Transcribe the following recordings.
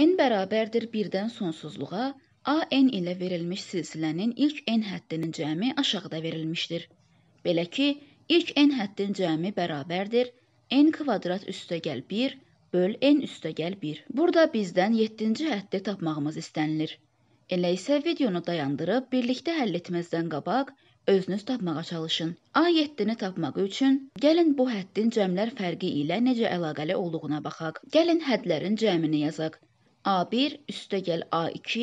n bərabərdir 1-dən sonsuzluğa, a n ilə verilmiş silsilənin ilk n həddinin cəmi aşağıda verilmişdir. Belə ki, ilk n həddin cəmi bərabərdir n kvadrat üstəgəl 1 böl n üstəgəl 1. Burada bizdən 7-ci həddi tapmağımız istənilir. Elə isə videonu dayandırıb birlikdə həll etməzdən qabaq özünüz tapmağa çalışın. A7-ni tapmaq üçün gəlin bu həddin cəmlər fərqi ilə necə əlaqəli olduğuna baxaq. Gəlin həddlərin cəmini yazaq. A1 üstə gəl A2,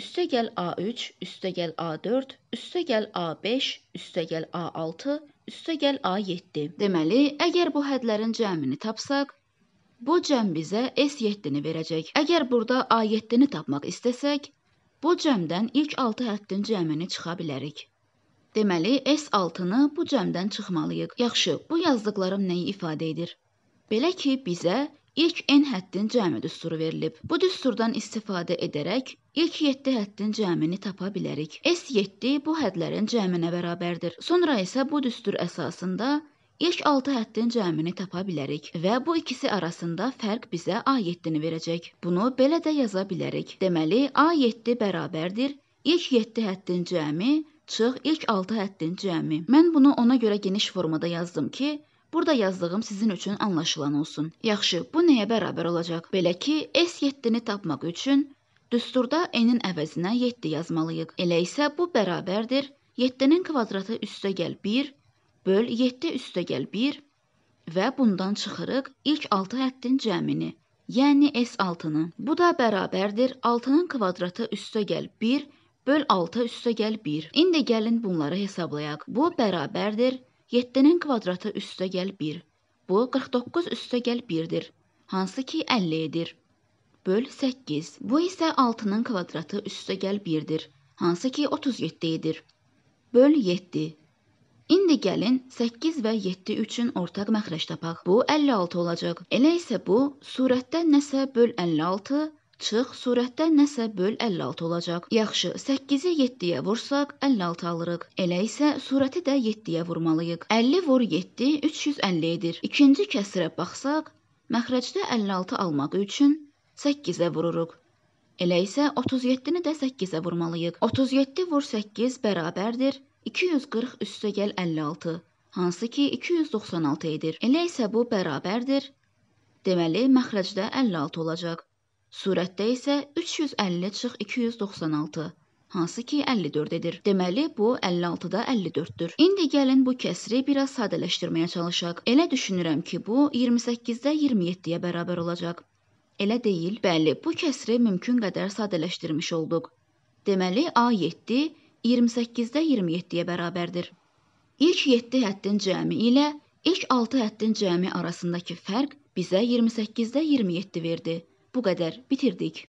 üstə gəl A3, üstə gəl A4, üstə gəl A5, üstə gəl A6, üstə gəl A7. Deməli, əgər bu hədlərin cəmini tapsaq, bu cəm bizə S7-ni verəcək. Əgər burada A7-ni tapmaq istəsək, bu cəmdən ilk 6 həddin cəmini çıxa bilərik. Deməli, S6-nı bu cəmdən çıxmalıyıq. Yaxşı, bu yazdıqlarım nəyi ifadə edir? Belə ki, bizə İlk n həddin cəmi düsturu verilib. Bu düsturdan istifadə edərək ilk 7 həddin cəmini tapa bilərik. S7 bu hədlərin cəminə bərabərdir. Sonra isə bu düstur əsasında ilk 6 həddin cəmini tapa bilərik və bu ikisi arasında fərq bizə A7-ni verəcək. Bunu belə də yaza bilərik. Deməli A7 bərabərdir ilk 7 həddin cəmi çıx ilk 6 həddin cəmi. Mən bunu ona görə geniş formada yazdım ki, Burada yazdığım sizin üçün anlaşılan olsun. Yaxşı, bu nəyə bərabər olacaq? Belə ki, S7-ni tapmaq üçün düsturda n-in əvəzinə 7 yazmalıyıq. Elə isə bu bərabərdir 7-nin kvadratı üstə gəl 1 böl 7 üstə gəl 1 və bundan çıxırıq ilk 6 həddin cəmini, yəni S6-nı. Bu da bərabərdir 6-nın kvadratı üstə gəl 1 böl 6 üstə gəl 1. İndi gəlin bunları hesablayaq. Bu bərabərdir 7-nin kvadratı üstə gəl 1. Bu 49 üstə gəl 1-dir, hansı ki 50 edir. Böl 8. Bu isə 6-nın kvadratı üstə gəl 1-dir, hansı ki 37 edir. Böl 7. İndi gəlin 8 və 7 üçün ortaq məxrəc tapaq. Bu 56 olacaq. Elə isə bu surətdə nəsə böl 56 çıx surətdə nəsə böl 56 olacaq. Yaxşı, 8-i 7-yə vursaq 56 alırıq. Elə isə surəti də 7-yə vurmalıyıq. 50 vur 7 350 edir. İkinci kəsrə baxsaq, məxrəcdə 56 almaq üçün 8-ə vururuq. Elə isə 37-ni də 8-ə vurmalıyıq. 37 vur 8 bərabərdir 240 üstə gəl 56, hansı ki 296 edir. Elə isə bu bərabərdir. Deməli, məxrəcdə 56 olacaq. Surətdə isə 350 çıx 296, hansı ki 54 edir. Deməli bu 56-da 54-dür. İndi gəlin bu kəsri biraz sadələşdirməyə çalışaq. Elə düşünürəm ki, bu 28-də 27-yə bərabər olacaq. Elə deyil? Bəli, bu kəsri mümkün qədər sadələşdirmiş olduq. Deməli A7 28-də 27-yə bərabərdir. İlk 7 həddin cəmi ilə ilk 6 həddin cəmi arasındakı fərq bizə 28-də 27 verdi. Bu qədər, bitirdik.